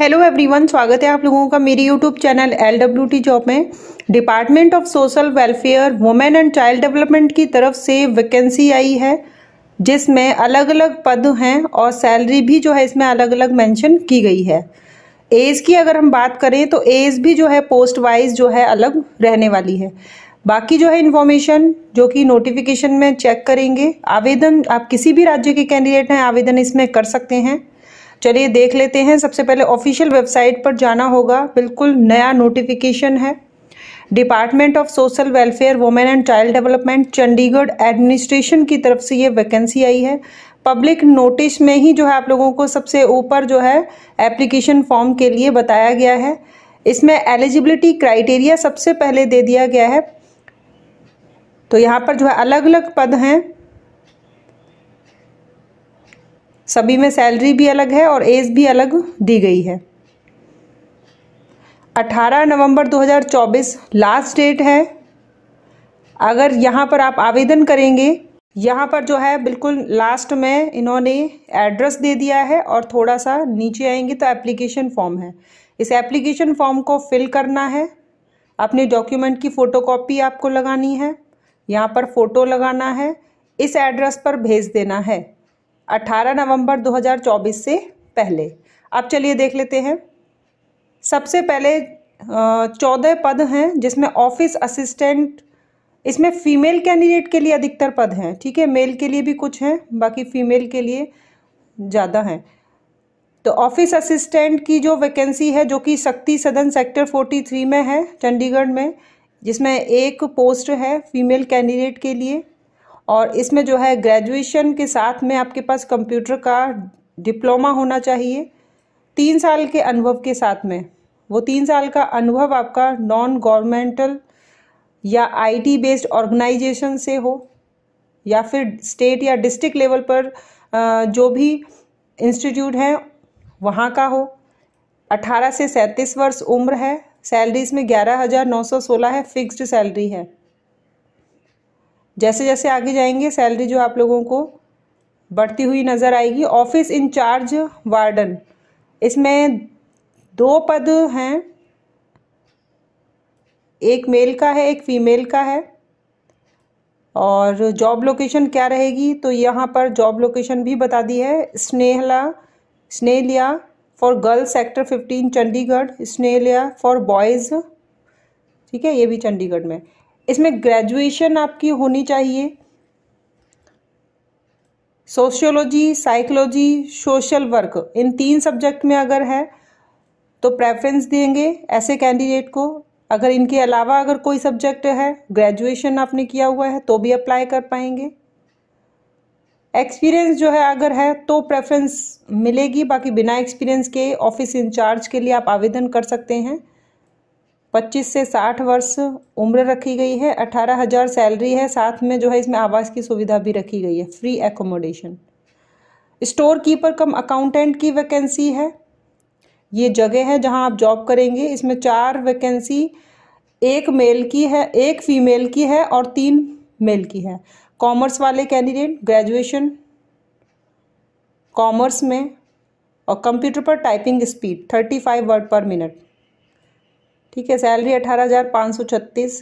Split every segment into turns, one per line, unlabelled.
hello everyone स्वागत है आप लोगों का मेरी YouTube channel L W T job में department of social welfare women and child development की तरफ से वैकेंसी आई है जिसमें अलग अलग पद हैं और सैलरी भी जो है इसमें अलग अलग मेंशन की गई है एज की अगर हम बात करें तो एज भी जो है पोस्ट वाइज जो है अलग रहने वाली है बाकी जो है इन्फॉर्मेशन जो कि नोटिफिकेशन में चेक करेंगे आवेदन आप किसी भी राज्य के कैंडिडेट हैं आवेदन इसमें कर सकते हैं चलिए देख लेते हैं सबसे पहले ऑफिशियल वेबसाइट पर जाना होगा बिल्कुल नया नोटिफिकेशन है department of social welfare women and child development Chandigarh administration की तरफ से ये वैकेंसी आई है पब्लिक नोटिस में ही जो है आप लोगों को सबसे ऊपर जो है एप्लीकेशन फॉर्म के लिए बताया गया है इसमें एलिजिबिलिटी क्राइटेरिया सबसे पहले दे दिया गया है तो यहाँ पर जो है अलग अलग पद हैं सभी में सैलरी भी अलग है और एज भी अलग दी गई है 18 नवंबर 2024 लास्ट डेट है अगर यहाँ पर आप आवेदन करेंगे यहाँ पर जो है बिल्कुल लास्ट में इन्होंने एड्रेस दे दिया है और थोड़ा सा नीचे आएंगे तो एप्लीकेशन फॉर्म है इस एप्लीकेशन फॉर्म को फिल करना है अपने डॉक्यूमेंट की फ़ोटोकॉपी आपको लगानी है यहाँ पर फ़ोटो लगाना है इस एड्रेस पर भेज देना है 18 नवंबर 2024 से पहले अब चलिए देख लेते हैं सबसे पहले चौदह पद हैं जिसमें ऑफिस असिस्टेंट इसमें फीमेल कैंडिडेट के लिए अधिकतर पद हैं ठीक है मेल के लिए भी कुछ हैं बाकी फीमेल के लिए ज़्यादा हैं तो ऑफिस असिस्टेंट की जो वैकेंसी है जो कि शक्ति सदन सेक्टर फोर्टी थ्री में है चंडीगढ़ में जिसमें एक पोस्ट है फीमेल कैंडिडेट के लिए और इसमें जो है ग्रेजुएशन के साथ में आपके पास कंप्यूटर का डिप्लोमा होना चाहिए तीन साल के अनुभव के साथ में वो तीन साल का अनुभव आपका नॉन गवर्नमेंटल या आईटी बेस्ड ऑर्गेनाइजेशन से हो या फिर स्टेट या डिस्ट्रिक्ट लेवल पर जो भी इंस्टीट्यूट हैं वहाँ का हो 18 से सैंतीस वर्ष उम्र है सैलरीज में ग्यारह हज़ार नौ सौ सोलह है फिक्स्ड सैलरी है जैसे जैसे आगे जाएंगे सैलरी जो आप लोगों को बढ़ती हुई नज़र आएगी ऑफिस इंचार्ज वार्डन इसमें दो पद हैं एक मेल का है एक फीमेल का है और जॉब लोकेशन क्या रहेगी तो यहाँ पर जॉब लोकेशन भी बता दी है Snehalaya Snehalaya for girls sector fifteen Chandigarh Snehalaya for boys ठीक है ये भी चंडीगढ़ में इसमें ग्रेजुएशन आपकी होनी चाहिए सोशियोलॉजी साइकोलॉजी सोशल वर्क इन तीन सब्जेक्ट में अगर है तो प्रेफरेंस देंगे ऐसे कैंडिडेट को अगर इनके अलावा अगर कोई सब्जेक्ट है ग्रेजुएशन आपने किया हुआ है तो भी अप्लाई कर पाएंगे एक्सपीरियंस जो है अगर है तो प्रेफरेंस मिलेगी बाकी बिना एक्सपीरियंस के ऑफिस इंचार्ज के लिए आप आवेदन कर सकते हैं 25 से 60 वर्ष उम्र रखी गई है अठारह हज़ार सैलरी है साथ में जो है इसमें आवास की सुविधा भी रखी गई है free accommodation store keeper cum accountant की वैकेंसी है ये जगह है जहां आप जॉब करेंगे इसमें चार वैकेंसी एक मेल की है एक फीमेल की है और तीन मेल की है कॉमर्स वाले कैंडिडेट ग्रेजुएशन कॉमर्स में और कंप्यूटर पर typing speed thirty five word per minute ठीक है सैलरी अठारह हज़ार पाँच सौ छत्तीस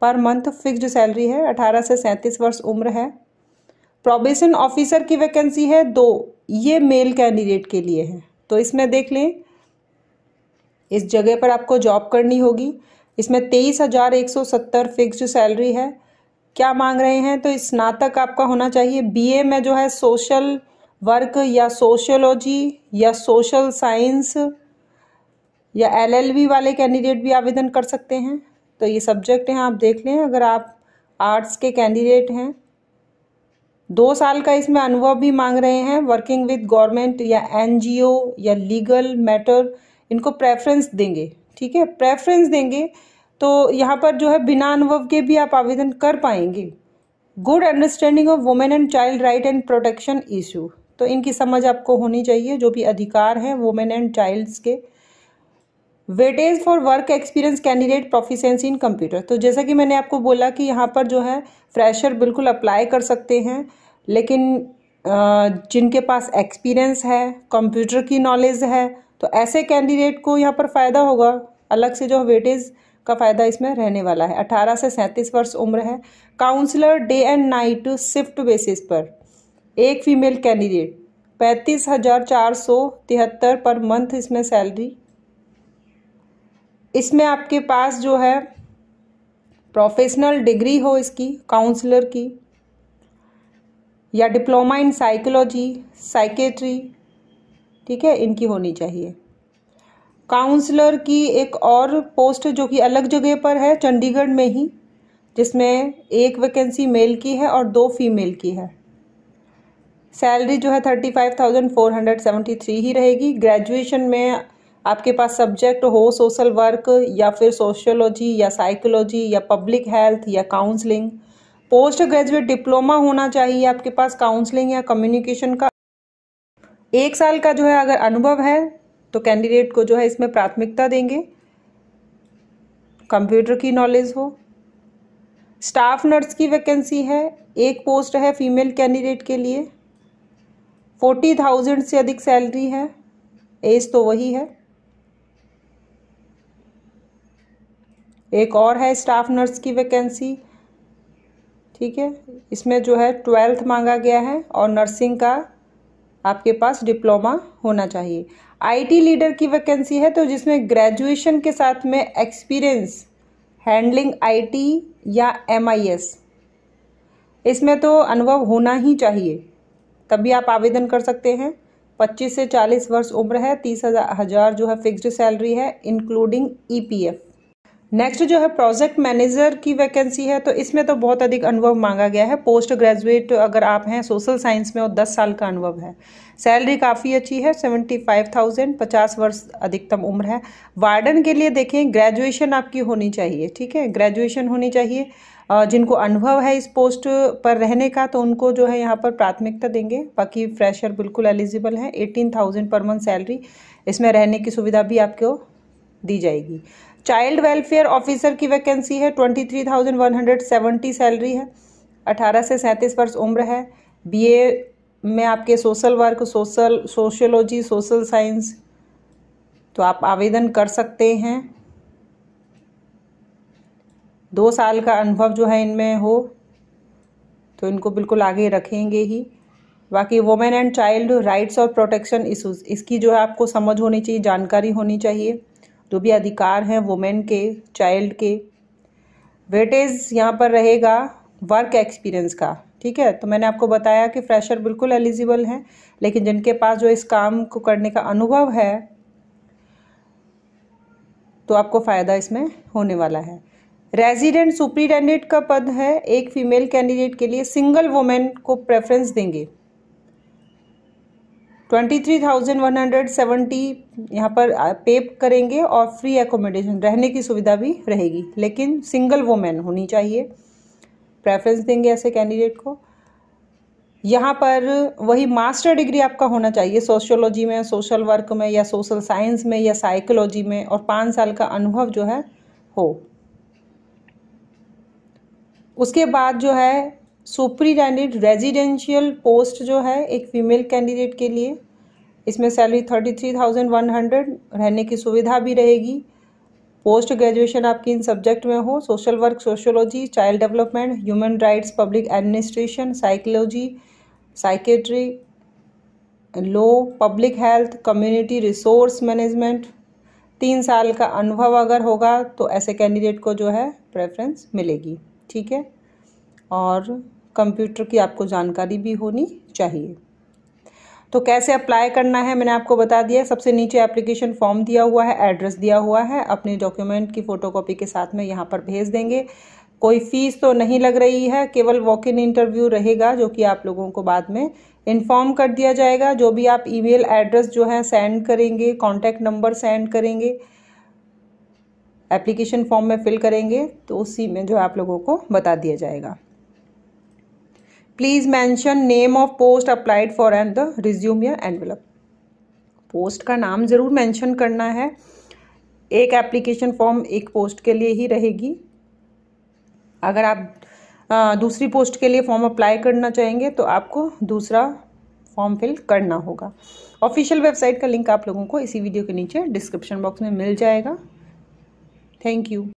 पर मंथ फिक्स सैलरी है अठारह से सैंतीस वर्ष उम्र है प्रोबेशन ऑफिसर की वैकेंसी है दो ये मेल कैंडिडेट के लिए है तो इसमें देख लें इस जगह पर आपको जॉब करनी होगी इसमें तेईस हज़ार एक सौ सत्तर फिक्स सैलरी है क्या मांग रहे हैं तो स्नातक आपका होना चाहिए बीए में जो है सोशल वर्क या सोशोलॉजी या सोशल साइंस या एलएलबी वाले कैंडिडेट भी आवेदन कर सकते हैं तो ये सब्जेक्ट हैं आप देख लें अगर आप आर्ट्स के कैंडिडेट हैं दो साल का इसमें अनुभव भी मांग रहे हैं वर्किंग विद गवर्नमेंट या एनजीओ या लीगल मैटर इनको प्रेफरेंस देंगे ठीक है प्रेफरेंस देंगे तो यहाँ पर जो है बिना अनुभव के भी आप आवेदन कर पाएंगे good understanding of women and child right and protection issue तो इनकी समझ आपको होनी चाहिए जो भी अधिकार हैं वुमेन एंड चाइल्ड्स के weightage for work experience candidate proficiency in computer तो जैसा कि मैंने आपको बोला कि यहाँ पर जो है फ्रेशर बिल्कुल अप्लाई कर सकते हैं लेकिन जिनके पास एक्सपीरियंस है कंप्यूटर की नॉलेज है तो ऐसे कैंडिडेट को यहाँ पर फ़ायदा होगा अलग से जो वेटेज का फ़ायदा इसमें रहने वाला है 18 से 37 वर्ष उम्र है counsellor day and night shift basis पर एक फीमेल कैंडिडेट पैंतीस हज़ार चार सौ तिहत्तर पर मंथ इसमें सैलरी इसमें आपके पास जो है प्रोफेशनल डिग्री हो इसकी काउंसलर की या डिप्लोमा इन साइकोलॉजी साइकेट्री ठीक है इनकी होनी चाहिए काउंसलर की एक और पोस्ट जो कि अलग जगह पर है चंडीगढ़ में ही जिसमें एक वैकेंसी मेल की है और दो फीमेल की है सैलरी जो है thirty five thousand four hundred seventy three ही रहेगी ग्रेजुएशन में आपके पास सब्जेक्ट हो सोशल वर्क या फिर सोशियोलॉजी या साइकोलॉजी या पब्लिक हेल्थ या काउंसलिंग पोस्ट ग्रेजुएट डिप्लोमा होना चाहिए आपके पास काउंसलिंग या कम्युनिकेशन का एक साल का जो है अगर अनुभव है तो कैंडिडेट को जो है इसमें प्राथमिकता देंगे कंप्यूटर की नॉलेज हो स्टाफ नर्स की वैकेंसी है एक पोस्ट है फीमेल कैंडिडेट के लिए फोर्टी थाउजेंड से अधिक सैलरी है एज तो वही है एक और है स्टाफ नर्स की वैकेंसी ठीक है इसमें जो है ट्वेल्थ मांगा गया है और नर्सिंग का आपके पास डिप्लोमा होना चाहिए आईटी लीडर की वैकेंसी है तो जिसमें ग्रेजुएशन के साथ में एक्सपीरियंस हैंडलिंग आईटी या एमआईएस इसमें तो अनुभव होना ही चाहिए तभी आप आवेदन कर सकते हैं 25 से 40 वर्ष उम्र है तीस हज़ार जो है फिक्स्ड सैलरी है इंक्लूडिंग ईपीएफ e नेक्स्ट जो है प्रोजेक्ट मैनेजर की वैकेंसी है तो इसमें तो बहुत अधिक अनुभव मांगा गया है पोस्ट ग्रेजुएट अगर आप हैं सोशल साइंस में और 10 साल का अनुभव है सैलरी काफ़ी अच्छी है सेवेंटी फाइव थाउजेंड पचास वर्ष अधिकतम उम्र है वार्डन के लिए देखें ग्रेजुएशन आपकी होनी चाहिए ठीक है ग्रेजुएशन होनी चाहिए जिनको अनुभव है इस पोस्ट पर रहने का तो उनको जो है यहाँ पर प्राथमिकता देंगे बाकी फ्रेशर बिल्कुल एलिजिबल है eighteen thousand per month salary इसमें रहने की सुविधा भी आपको दी जाएगी चाइल्ड वेलफेयर ऑफिसर की वैकेंसी है twenty three thousand one hundred seventy salary है अठारह से सैंतीस वर्ष उम्र है बीए में आपके social work social sociology social science तो आप आवेदन कर सकते हैं दो साल का अनुभव जो है इनमें हो तो इनको बिल्कुल आगे रखेंगे ही बाकी वुमेन एंड चाइल्ड राइट्स और प्रोटेक्शन इशूज़ इसकी जो है आपको समझ होनी चाहिए जानकारी होनी चाहिए जो भी अधिकार हैं वुमेन के चाइल्ड के वेटेज यहाँ पर रहेगा वर्क एक्सपीरियंस का ठीक है तो मैंने आपको बताया कि फ्रेशर बिल्कुल एलिजिबल हैं लेकिन जिनके पास जो इस काम को करने का अनुभव है तो आपको फ़ायदा इसमें होने वाला है रेजिडेंट सुप्रीटेंडेंट का पद है एक फीमेल कैंडिडेट के लिए सिंगल वुमेन को प्रेफरेंस देंगे twenty three thousand one hundred seventy यहाँ पर पे करेंगे और फ्री एकोमोडेशन रहने की सुविधा भी रहेगी लेकिन सिंगल वोमेन होनी चाहिए प्रेफरेंस देंगे ऐसे कैंडिडेट को यहाँ पर वही मास्टर डिग्री आपका होना चाहिए सोशियोलॉजी में सोशल वर्क में या सोशल साइंस में या साइकोलॉजी में और पाँच साल का अनुभव जो है हो उसके बाद जो है सुप्रीटेंडेंट रेजिडेंशियल पोस्ट जो है एक फीमेल कैंडिडेट के लिए इसमें salary thirty three thousand one hundred रहने की सुविधा भी रहेगी पोस्ट ग्रेजुएशन आपकी इन सब्जेक्ट में हो social work sociology child development human rights public administration psychology psychiatry law public health community resource management तीन साल का अनुभव अगर होगा तो ऐसे कैंडिडेट को जो है प्रेफरेंस मिलेगी ठीक है और कंप्यूटर की आपको जानकारी भी होनी चाहिए तो कैसे अप्लाई करना है मैंने आपको बता दिया सबसे नीचे एप्लीकेशन फॉर्म दिया हुआ है एड्रेस दिया हुआ है अपने डॉक्यूमेंट की फ़ोटोकॉपी के साथ में यहाँ पर भेज देंगे कोई फ़ीस तो नहीं लग रही है केवल वॉक इन इंटरव्यू रहेगा जो कि आप लोगों को बाद में इन्फॉर्म कर दिया जाएगा जो भी आप ईमेल एड्रेस जो है सेंड करेंगे कॉन्टैक्ट नंबर सेंड करेंगे एप्लीकेशन फॉर्म में फिल करेंगे तो उसी में जो आप लोगों को बता दिया जाएगा please mention name of post applied for and the resume या एनवलप पोस्ट का नाम ज़रूर मैंशन करना है एक एप्लीकेशन फॉर्म एक पोस्ट के लिए ही रहेगी अगर आप आ, दूसरी पोस्ट के लिए फॉर्म अप्लाई करना चाहेंगे तो आपको दूसरा फॉर्म फिल करना होगा ऑफिशियल वेबसाइट का लिंक आप लोगों को इसी वीडियो के नीचे डिस्क्रिप्शन बॉक्स में मिल जाएगा थैंक यू